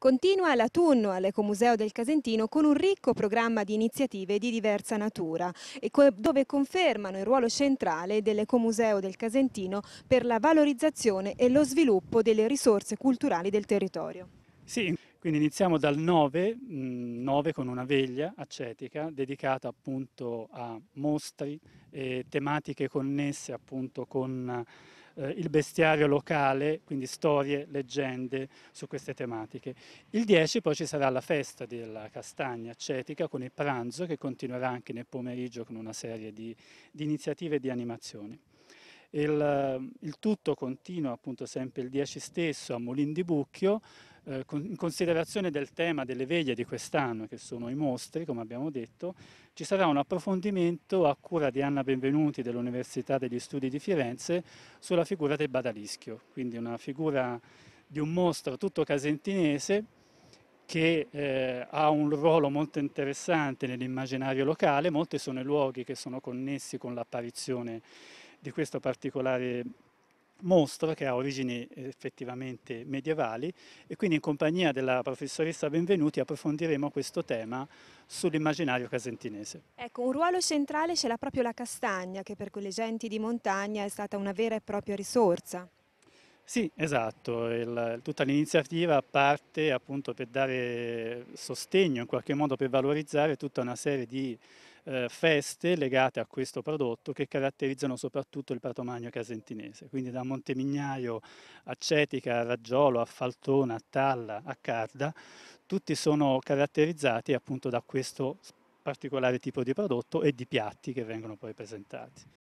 Continua l'autunno all'Ecomuseo del Casentino con un ricco programma di iniziative di diversa natura, dove confermano il ruolo centrale dell'Ecomuseo del Casentino per la valorizzazione e lo sviluppo delle risorse culturali del territorio. Sì, quindi iniziamo dal 9, 9 mm, con una veglia accetica dedicata appunto a mostri e tematiche connesse appunto con eh, il bestiario locale, quindi storie, leggende su queste tematiche. Il 10 poi ci sarà la festa della castagna accetica con il pranzo che continuerà anche nel pomeriggio con una serie di, di iniziative e di animazioni. Il, eh, il tutto continua appunto sempre il 10 stesso a Molin di Bucchio, eh, con, in considerazione del tema delle veglie di quest'anno, che sono i mostri, come abbiamo detto, ci sarà un approfondimento a cura di Anna Benvenuti dell'Università degli Studi di Firenze sulla figura del Badalischio, quindi una figura di un mostro tutto casentinese che eh, ha un ruolo molto interessante nell'immaginario locale, molti sono i luoghi che sono connessi con l'apparizione di questo particolare mostro che ha origini eh, effettivamente medievali e quindi in compagnia della professoressa Benvenuti approfondiremo questo tema sull'immaginario casentinese. Ecco, un ruolo centrale ce l'ha proprio la castagna che per quelle genti di montagna è stata una vera e propria risorsa. Sì, esatto, Il, tutta l'iniziativa parte appunto per dare sostegno, in qualche modo per valorizzare tutta una serie di eh, feste legate a questo prodotto che caratterizzano soprattutto il patomagno casentinese, quindi da Montemignaio a Cetica, a Raggiolo, a Faltona, a Talla, a Carda, tutti sono caratterizzati appunto da questo particolare tipo di prodotto e di piatti che vengono poi presentati.